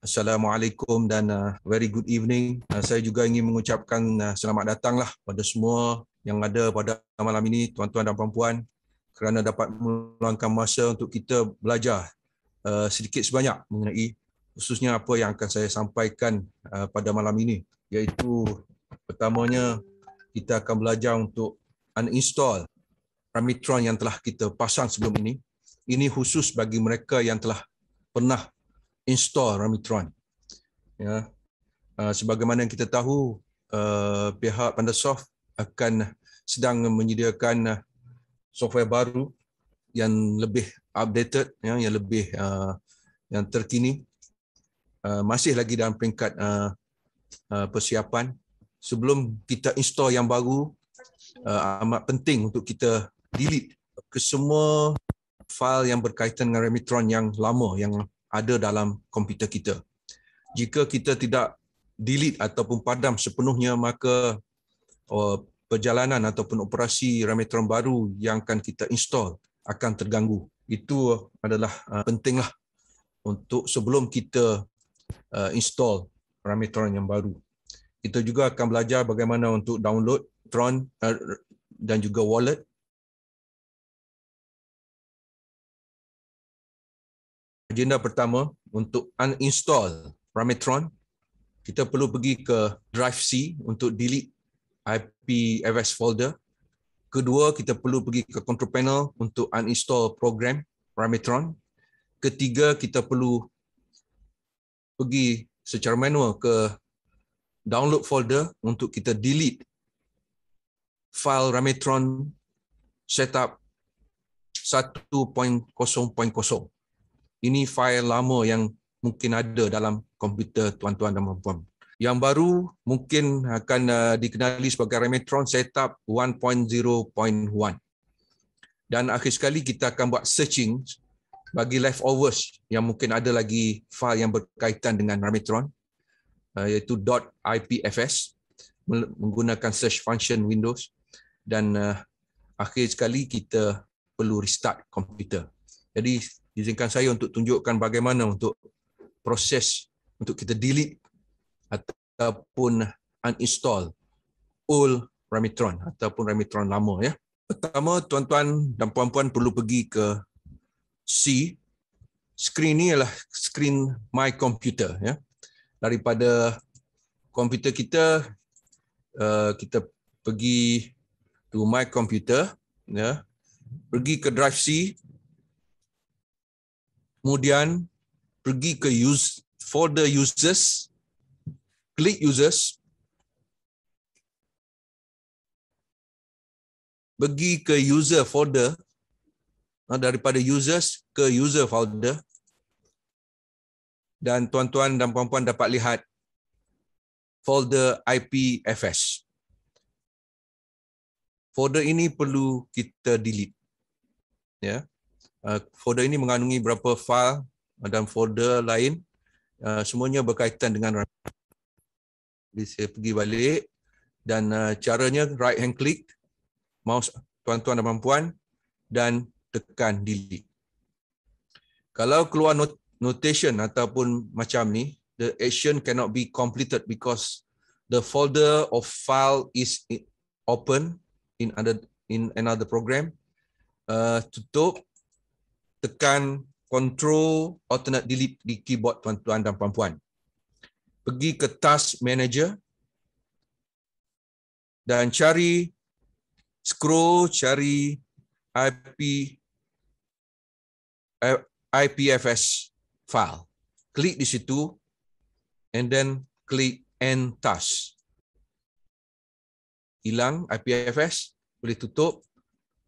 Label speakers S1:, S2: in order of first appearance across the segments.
S1: Assalamualaikum dan uh, very good evening. Uh, saya juga ingin mengucapkan uh, selamat datanglah pada semua yang ada pada malam ini, tuan-tuan dan puan-puan, kerana dapat meluangkan masa untuk kita belajar uh, sedikit sebanyak mengenai khususnya apa yang akan saya sampaikan uh, pada malam ini, iaitu pertamanya kita akan belajar untuk uninstall Ramitron yang telah kita pasang sebelum ini. Ini khusus bagi mereka yang telah pernah install Ramitron. Ya. Uh, sebagaimana kita tahu uh, pihak Pandasoft akan sedang menyediakan uh, software baru yang lebih updated ya, yang lebih uh, yang terkini. Uh, masih lagi dalam peringkat uh, uh, persiapan sebelum kita install yang baru uh, amat penting untuk kita delete kesemua file yang berkaitan dengan Remitron yang lama yang ada dalam komputer kita. Jika kita tidak delete ataupun padam sepenuhnya maka uh, perjalanan ataupun operasi Remetron baru yang akan kita install akan terganggu. Itu adalah uh, pentinglah untuk sebelum kita uh, install Remetron yang baru. Kita juga akan belajar bagaimana untuk download Tron uh, dan juga wallet
S2: agenda pertama untuk uninstall
S1: Parametron, kita perlu pergi ke drive C untuk delete IPFS folder. Kedua, kita perlu pergi ke control panel untuk uninstall program Parametron. Ketiga, kita perlu pergi secara manual ke download folder untuk kita delete file Rametron setup 1.0.0 ini fail lama yang mungkin ada dalam komputer tuan-tuan dan puan-puan. Yang baru mungkin akan uh, dikenali sebagai Remetron Setup 1.0.1. Dan akhir sekali kita akan buat searching bagi leftovers yang mungkin ada lagi fail yang berkaitan dengan Remetron uh, iaitu .ipfs menggunakan search function Windows dan uh, akhir sekali kita perlu restart komputer. Jadi izinkan saya untuk tunjukkan bagaimana untuk proses untuk kita delete ataupun uninstall old Ramitron ataupun Ramitron lama ya. Pertama tuan-tuan dan puan-puan perlu pergi ke C. Screen ni ialah screen my computer ya. Daripada komputer kita eh, kita pergi to my computer ya. Pergi ke drive C, kemudian pergi ke use folder users, klik users,
S2: pergi ke user folder,
S1: ah, daripada users ke user folder, dan tuan-tuan dan puan-puan dapat lihat folder IPFS. Folder ini perlu kita delete. Ya. Yeah. Uh, folder ini mengandungi berapa fail dan folder lain uh, semuanya berkaitan dengan jadi saya pergi balik dan uh, caranya right hand click mouse tuan-tuan dan puan-puan dan tekan delete kalau keluar not notation ataupun macam ni the action cannot be completed because the folder of file is open in other in another program uh, tutup tekan control alternate delete di keyboard tuan-tuan dan puan-puan. Pergi ke task manager dan cari scroll cari IP IPFS file. Klik di situ and then klik end task. Hilang IPFS, boleh tutup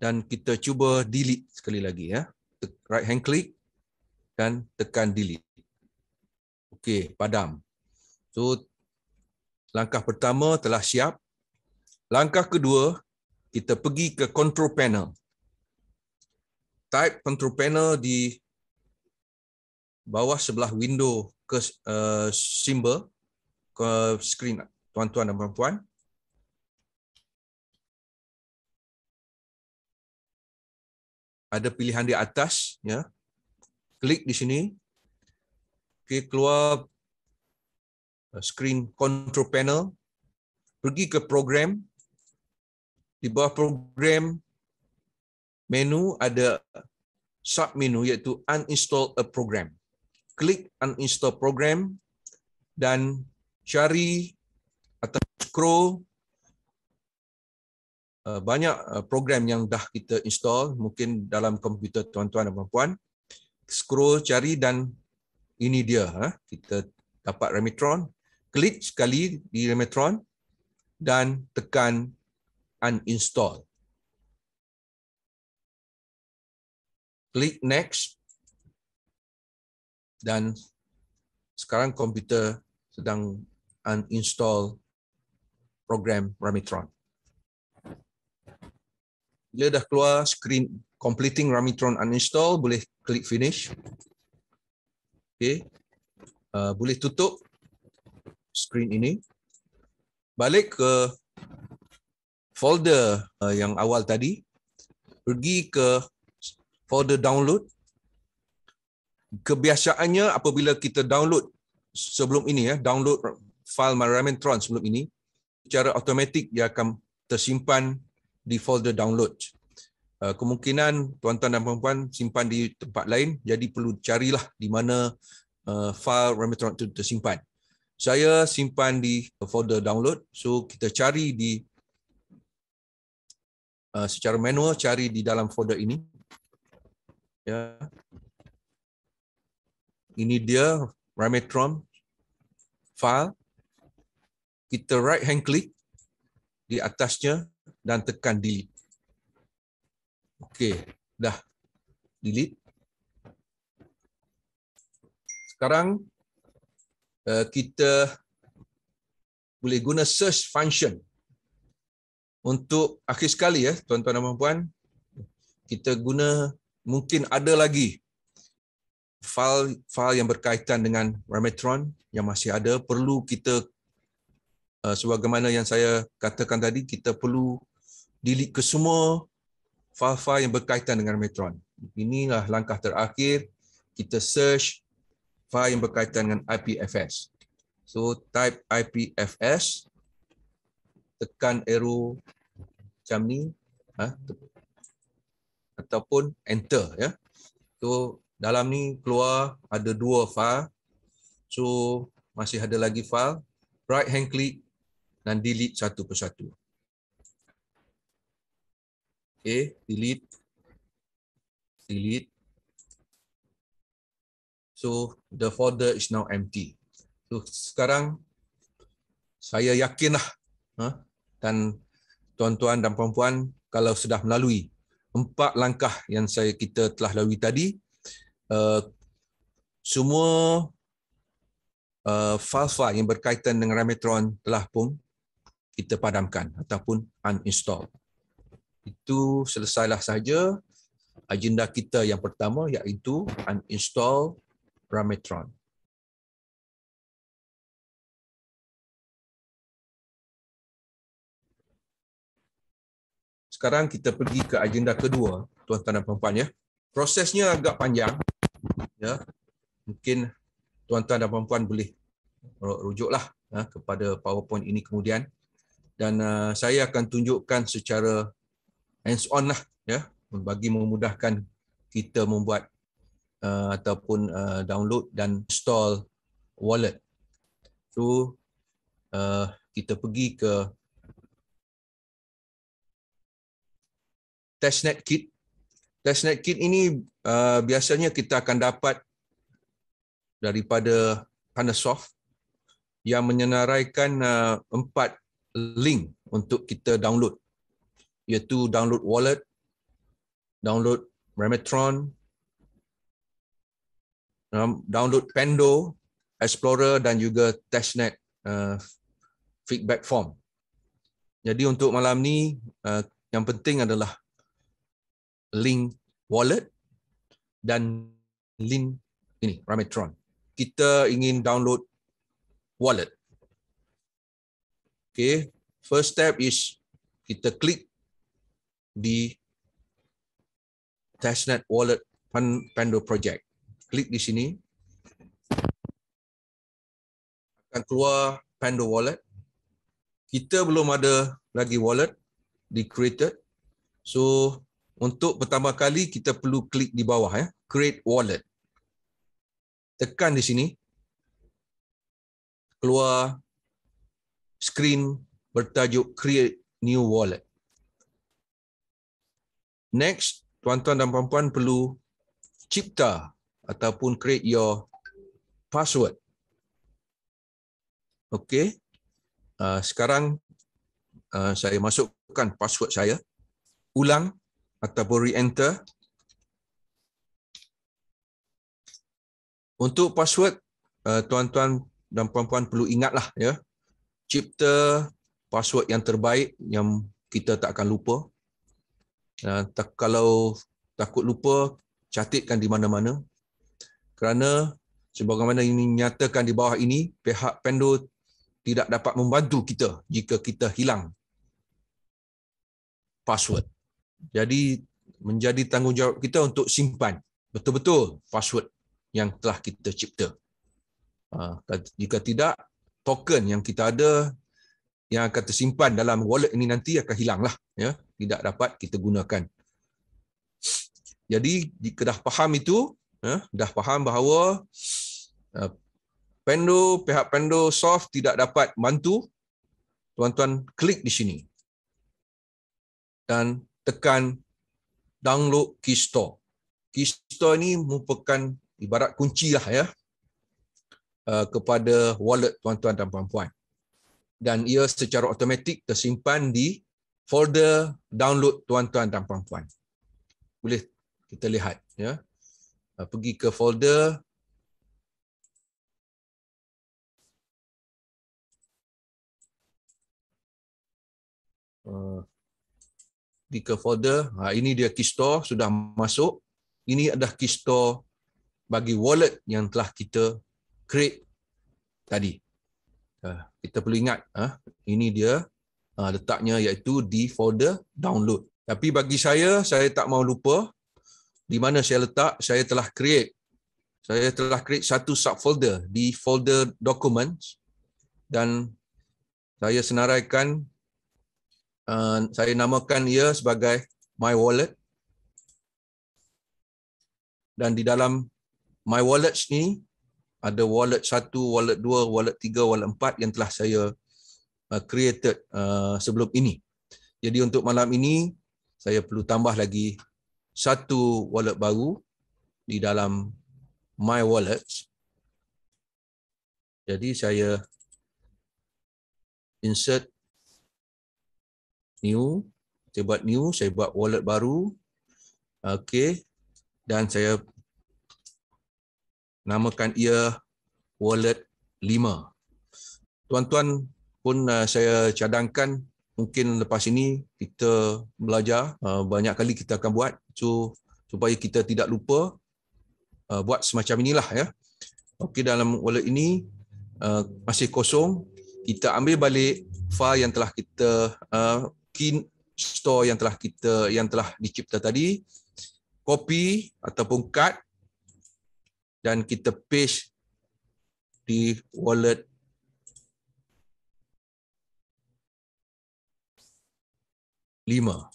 S1: dan kita cuba delete sekali lagi ya right hand click dan tekan delete. Okey, padam. So langkah pertama telah siap. Langkah kedua, kita pergi ke control panel. Type control panel di bawah sebelah window ke uh, eh, symbol ke screen tuan-tuan dan puan-puan. ada pilihan di atas ya klik di sini okay, keluar uh, screen control panel pergi ke program di bawah program menu ada sub menu iaitu uninstall a program klik uninstall program dan cari atau scroll Eh, banyak eh, program yang dah kita install mungkin dalam komputer tuan-tuan dan puan-puan scroll cari dan ini dia ha, kita dapat Remitron klik sekali di Remitron dan tekan uninstall klik next dan sekarang komputer sedang uninstall program Remitron bila dah keluar screen completing Ramitron uninstall, boleh klik finish. Okay. Uh, boleh tutup screen ini. Balik ke folder uh, yang awal tadi. Pergi ke folder download. Kebiasaannya apabila kita download sebelum ini, ya, download file Ramitron sebelum ini, secara automatik dia akan tersimpan di folder download. Uh, kemungkinan tuan-tuan dan puan-puan simpan di tempat lain, jadi perlu carilah di mana uh, file Remitron itu tersimpan. Saya simpan di folder download, so kita cari di uh, secara manual cari di dalam folder ini. Ya, ini dia Remitron file. Kita right hand click di atasnya dan tekan delete. Okey, dah delete. Sekarang eh, kita boleh guna search function. Untuk akhir sekali ya, tuan-tuan dan puan-puan, kita guna mungkin ada lagi file-file yang berkaitan dengan Rametron yang masih ada perlu kita eh, sebagaimana yang saya katakan tadi kita perlu delete ke semua fail-fail yang berkaitan dengan Metron. Inilah langkah terakhir kita search fail yang berkaitan dengan IPFS. So type IPFS tekan arrow macam ni ha? ataupun enter ya. So dalam ni keluar ada dua fail. So masih ada lagi fail. Right hand click dan delete satu persatu okay delete delete so the folder is now empty so sekarang saya yakinlah huh? Ha, dan tuan-tuan dan puan-puan kalau sudah melalui empat langkah yang saya kita telah lalui tadi uh, semua uh, file-file yang berkaitan dengan Remetron telah pun kita padamkan ataupun uninstall itu selesailah saja agenda kita yang pertama iaitu uninstall Rametron. Sekarang kita pergi ke agenda kedua, tuan-tuan dan puan-puan ya. Prosesnya agak panjang ya. Mungkin tuan-tuan dan puan-puan boleh rujuklah ya, kepada PowerPoint ini kemudian dan uh, saya akan tunjukkan secara and so on lah ya bagi memudahkan kita membuat uh, ataupun uh, download dan install wallet so uh, kita pergi ke testnet kit testnet kit ini uh, biasanya kita akan dapat daripada Panasoft yang menyenaraikan uh, empat link untuk kita download you have to download wallet, download Remetron, um, download Pendo, Explorer dan juga Testnet uh, feedback form. Jadi untuk malam ni uh, yang penting adalah link wallet dan link ini Remetron. Kita ingin download wallet. Okay, first step is kita klik di testnet wallet Pando project. Klik di sini. Akan keluar Pando wallet. Kita belum ada lagi wallet di created. So untuk pertama kali kita perlu klik di bawah ya, create wallet. Tekan di sini. Keluar screen bertajuk create new wallet. Next, tuan-tuan dan puan-puan perlu cipta ataupun create your password. Okey. Uh, sekarang uh, saya masukkan password saya. Ulang ataupun re-enter. Untuk password, uh, tuan-tuan uh, dan puan-puan perlu ingatlah ya. Cipta password yang terbaik yang kita tak akan lupa Ah, tak, kalau takut lupa, catatkan di mana-mana. Kerana sebagaimana ini nyatakan di bawah ini, pihak Pendo tidak dapat membantu kita jika kita hilang password. Jadi menjadi tanggungjawab kita untuk simpan betul-betul password yang telah kita cipta. Ah, jika tidak, token yang kita ada yang akan tersimpan dalam wallet ini nanti akan hilanglah. Ya tidak dapat kita gunakan. Jadi jika dah faham itu, ha, dah faham bahawa ha, pendu, pihak pendu Soft tidak dapat bantu, tuan-tuan klik di sini dan tekan download Kisto. Kisto ini merupakan ibarat kunci lah ya ha, kepada wallet tuan-tuan dan puan-puan. Dan ia secara automatik tersimpan di folder download tuan-tuan dan puan-puan. Boleh kita lihat ya. Uh, pergi ke folder Di uh, ke folder. Ha, ini dia key store sudah masuk. Ini adalah key store bagi wallet yang telah kita create tadi. Ha, kita perlu ingat ha, ini dia Ah, letaknya iaitu di folder download. Tapi bagi saya, saya tak mau lupa di mana saya letak, saya telah create saya telah create satu subfolder di folder documents dan saya senaraikan ah, saya namakan ia sebagai my wallet dan di dalam my Wallet ni ada wallet 1, wallet 2, wallet 3, wallet 4 yang telah saya Uh, created uh, sebelum ini. Jadi untuk malam ini saya perlu tambah lagi satu wallet baru di dalam my wallet. Jadi saya insert new, saya buat new, saya buat wallet baru. Okey dan saya namakan ia wallet 5. Tuan-tuan pun uh, saya cadangkan mungkin lepas ini kita belajar uh, banyak kali kita akan buat so, supaya kita tidak lupa uh, buat semacam inilah ya. Okey dalam wallet ini masih kosong kita ambil balik file yang telah kita kin store yang telah kita yang telah dicipta tadi copy ataupun cut dan kita paste di
S2: wallet lima.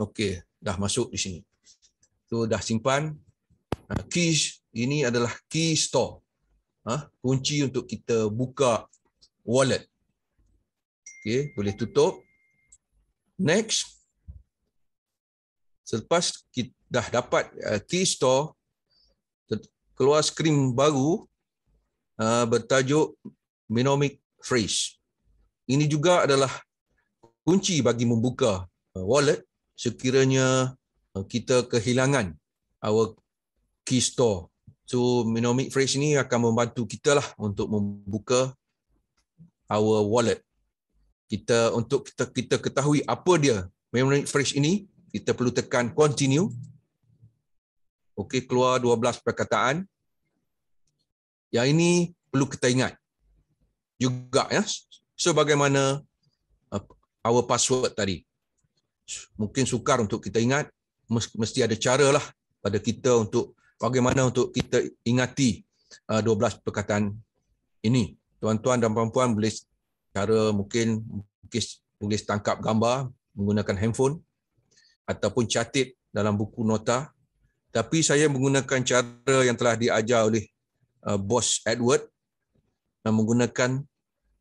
S1: Okey, dah masuk di sini. Tu dah simpan. Keys ini adalah key store. Ah, kunci untuk kita buka wallet. Okey, boleh tutup. Next. Selepas kita dah dapat uh, key store, keluar skrin baru uh, bertajuk Minomic Freeze ini juga adalah kunci bagi membuka uh, wallet sekiranya uh, kita kehilangan our key store. So Minomic Fresh ini akan membantu kita lah untuk membuka our wallet. Kita untuk kita, kita ketahui apa dia Minomic Fresh ini, kita perlu tekan continue. Okey keluar 12 perkataan. Yang ini perlu kita ingat juga ya So bagaimana uh, our password tadi? Mungkin sukar untuk kita ingat, mesti ada cara lah pada kita untuk bagaimana untuk kita ingati uh, 12 perkataan ini. Tuan-tuan dan puan-puan boleh cara mungkin mungkin boleh tangkap gambar menggunakan handphone ataupun catit dalam buku nota. Tapi saya menggunakan cara yang telah diajar oleh uh, bos Edward menggunakan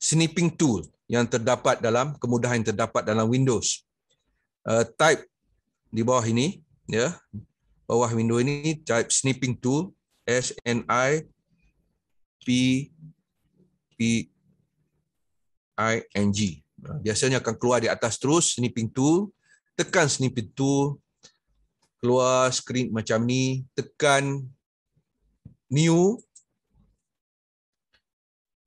S1: snipping tool yang terdapat dalam kemudahan yang terdapat dalam Windows. Uh, type di bawah ini, ya, yeah, bawah window ini type snipping tool, S N I P P I N G. Uh, biasanya akan keluar di atas terus snipping tool. Tekan snipping tool, keluar skrin macam ni. Tekan new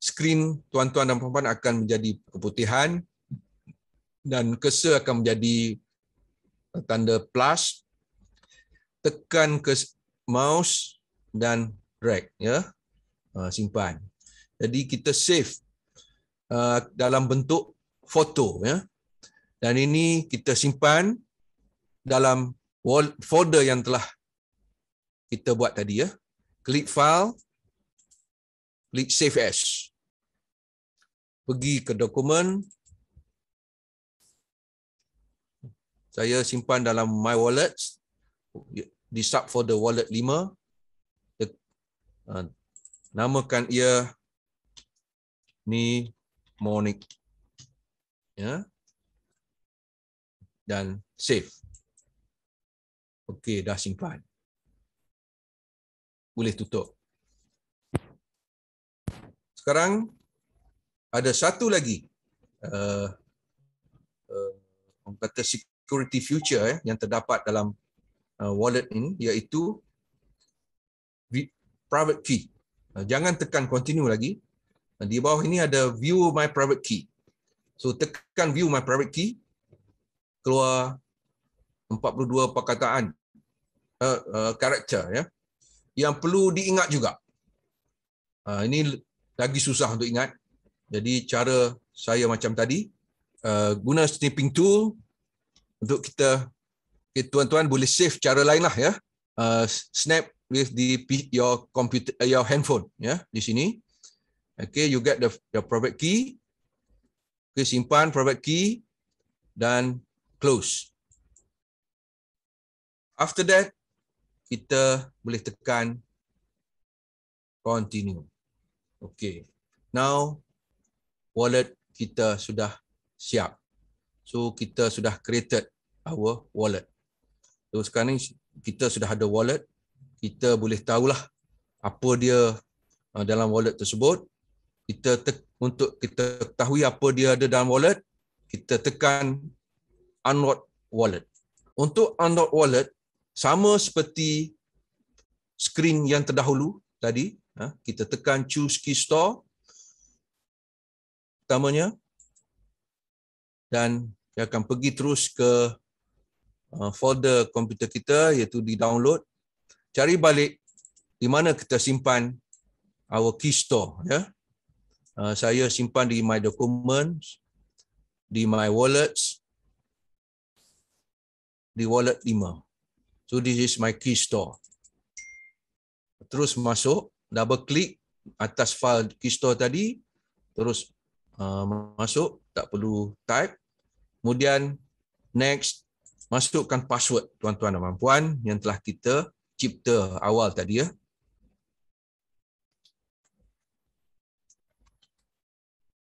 S1: skrin tuan-tuan dan puan-puan akan menjadi keputihan dan kese akan menjadi uh, tanda plus tekan ke mouse dan drag ya uh, simpan jadi kita save uh, dalam bentuk foto ya dan ini kita simpan dalam folder yang telah kita buat tadi ya klik file klik save as pergi ke dokumen. Saya simpan dalam My Wallet di subfolder Wallet 5. Ha, namakan ia Mnemonic. Ya. Dan save.
S2: Okey, dah simpan. Boleh tutup.
S1: Sekarang ada satu lagi uh, uh, kata security future eh, yang terdapat dalam uh, wallet ini iaitu private key. Uh, jangan tekan continue lagi. Uh, di bawah ini ada view my private key. So tekan view my private key keluar 42 perkataan uh, uh, karakter ya yang perlu diingat juga. Uh, ini lagi susah untuk ingat jadi cara saya macam tadi, uh, guna snipping tool untuk kita, okay, tuan-tuan boleh save cara lain lah ya. Uh, snap with the your computer, uh, your handphone ya yeah, di sini. Okay, you get the your private key. Okay, simpan private key dan close. After that, kita boleh tekan continue. Okay. Now wallet kita sudah siap. So kita sudah created our wallet. So sekarang ni kita sudah ada wallet, kita boleh tahulah apa dia uh, dalam wallet tersebut. Kita te- untuk kita ketahui apa dia ada dalam wallet, kita tekan unlock wallet. Untuk unlock wallet sama seperti screen yang terdahulu tadi, uh, kita tekan choose key store pertamanya dan dia akan pergi terus ke uh, folder komputer kita iaitu di download cari balik di mana kita simpan our key store ya uh, saya simpan di my documents di my wallets di wallet 5 so this is my key store terus masuk double click atas file key store tadi terus Uh, masuk tak perlu type kemudian next masukkan password tuan-tuan dan puan-puan yang telah kita cipta awal tadi ya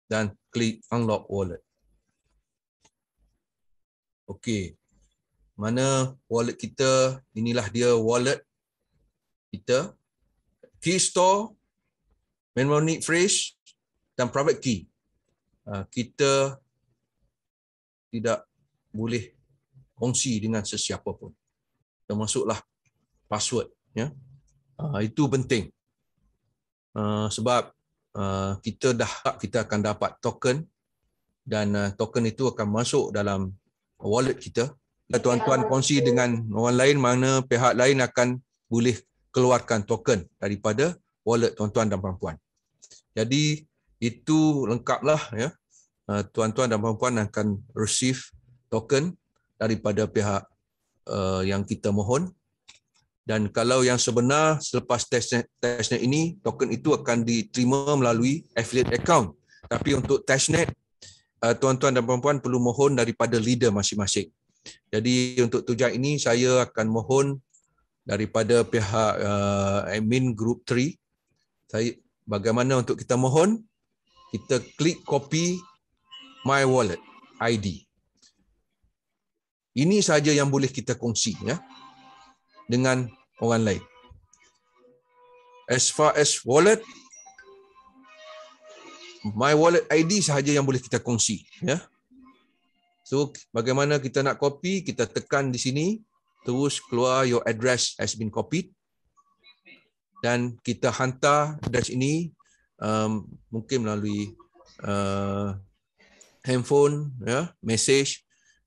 S1: dan klik unlock wallet okey mana wallet kita inilah dia wallet kita key store memory phrase dan private key Ah, kita tidak boleh kongsi dengan sesiapa pun termasuklah password ya ah, itu penting ah, sebab kita dah kita akan dapat token dan token itu akan masuk dalam wallet kita tuan-tuan kongsi dengan orang lain mana pihak lain akan boleh keluarkan token daripada wallet tuan-tuan dan puan jadi itu lengkaplah ya ah, tuan-tuan dan puan-puan akan receive token daripada pihak eh, yang kita mohon dan kalau yang sebenar selepas testnet testnet ini token itu akan diterima melalui affiliate account tapi untuk testnet ah, tuan-tuan dan puan-puan perlu mohon daripada leader masing-masing jadi untuk tujuan ini saya akan mohon daripada pihak uh, admin group 3 saya bagaimana untuk kita mohon kita klik copy my wallet ID. Ini saja yang boleh kita kongsi ya dengan orang lain. As far as wallet my wallet ID sahaja yang boleh kita kongsi ya. So bagaimana kita nak copy? Kita tekan di sini terus keluar your address has been copied dan kita hantar address ini um, mungkin melalui uh, handphone, ya, message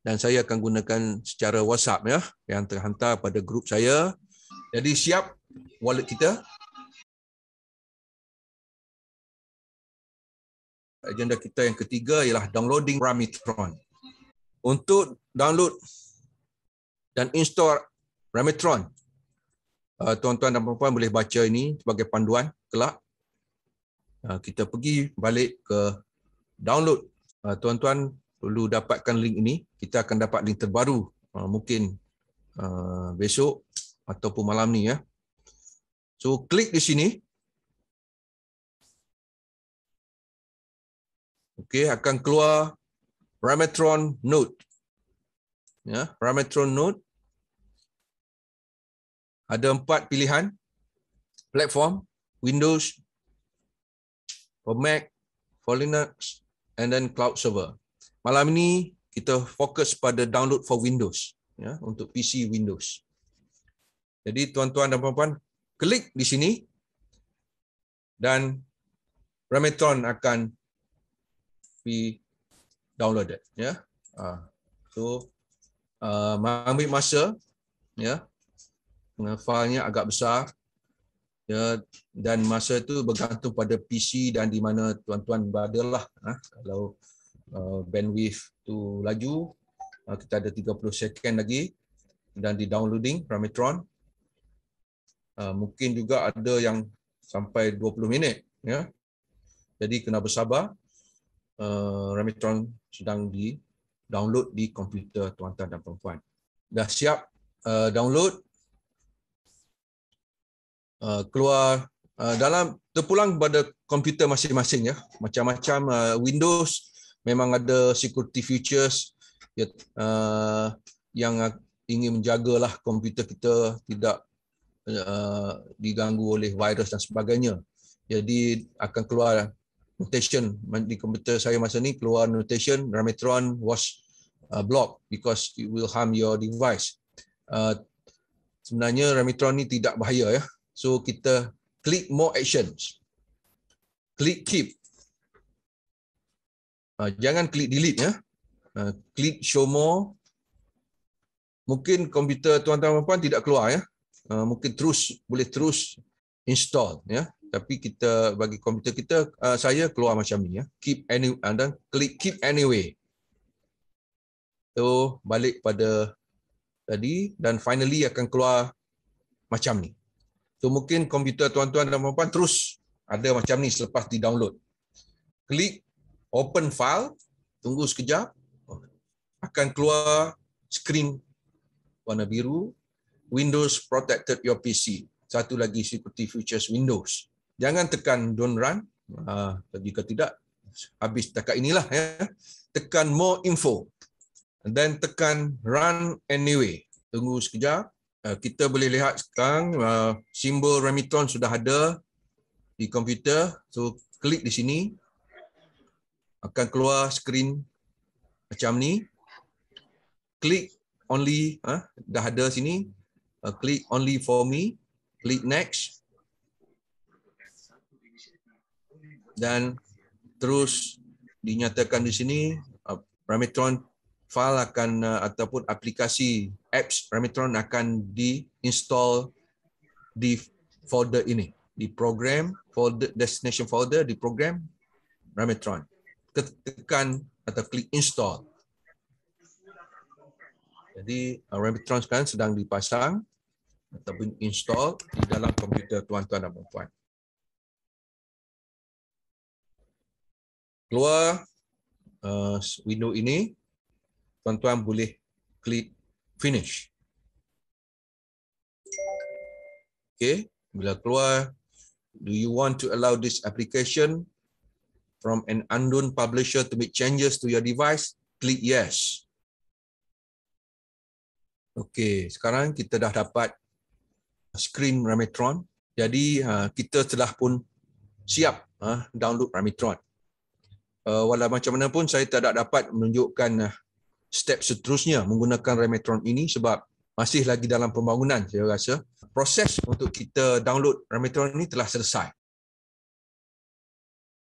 S1: dan saya akan gunakan secara WhatsApp ya yang terhantar pada grup saya. Jadi siap wallet kita.
S2: Agenda kita yang ketiga
S1: ialah downloading Ramitron. Untuk download dan install Ramitron, uh, tuan-tuan dan puan-puan boleh baca ini sebagai panduan kelak. Ah, kita pergi balik ke download. Ah, tuan-tuan perlu dapatkan link ini. Kita akan dapat link terbaru ah, mungkin besok ataupun malam ni ya. So klik di sini. Okey, akan keluar Rametron Note. Ya, Rametron Note. Ada empat pilihan. Platform, Windows, for Mac, for Linux and then cloud server. Malam ini kita fokus pada download for Windows ya untuk PC Windows. Jadi tuan-tuan dan puan-puan klik di sini dan Remetron akan be downloaded ya. Ah so uh, ah, mengambil masa ya. Filenya agak besar ya dan masa itu bergantung pada PC dan di mana tuan-tuan berada lah ha, kalau uh, bandwidth tu laju uh, kita ada 30 second lagi dan di downloading Parametron uh, mungkin juga ada yang sampai 20 minit ya jadi kena bersabar uh, Parametron sedang di download di komputer tuan-tuan dan puan-puan dah siap uh, download Uh, keluar uh, dalam terpulang pada komputer masing-masing ya macam-macam uh, Windows memang ada security features ya, uh, yang ingin menjagalah komputer kita tidak uh, diganggu oleh virus dan sebagainya jadi akan keluar notation di komputer saya masa ni keluar notation Ramitron was uh, block because it will harm your device. Uh, sebenarnya Ramitron ni tidak bahaya ya. So kita klik more actions. klik keep. Uh, jangan klik delete ya. Uh, ah, klik show more. Mungkin komputer tuan-tuan dan puan tidak keluar ya. Uh, mungkin terus boleh terus install ya. Tapi kita bagi komputer kita uh, saya keluar macam ni ya. Keep any anda klik keep anyway. So balik pada tadi dan finally akan keluar macam ni. So mungkin komputer tuan-tuan dan puan-puan terus ada macam ni selepas di-download. Klik open file, tunggu sekejap. Akan keluar screen warna biru. Windows protected your PC. Satu lagi security features Windows. Jangan tekan don't run. Ha, jika tidak, habis dekat inilah. Ya. Tekan more info. then tekan run anyway. Tunggu sekejap. Uh, kita boleh lihat sekarang uh, simbol Remitron sudah ada di komputer. So klik di sini akan keluar skrin macam ni. Klik only uh, dah ada sini. Uh, klik only for me. Klik next. Dan terus dinyatakan di sini uh, Remitron file akan uh, ataupun aplikasi apps Remitron akan diinstall di folder ini, di program folder destination folder di program Remitron. Tekan atau klik install. Jadi uh, Remitron sekarang sedang dipasang ataupun install di dalam komputer tuan-tuan dan puan-puan. Keluar uh, window ini, tuan-tuan boleh klik finish. Okay, bila keluar, do you want to allow this application from an unknown publisher to make changes to your device? Click yes. Okay, sekarang kita dah dapat screen Ramitron. Jadi ha, kita telah pun siap ha, download Ramitron. Uh, walau macam mana pun saya tidak dapat menunjukkan uh, step seterusnya menggunakan Remetron ini sebab masih lagi dalam pembangunan saya rasa proses untuk kita download Remetron ini telah selesai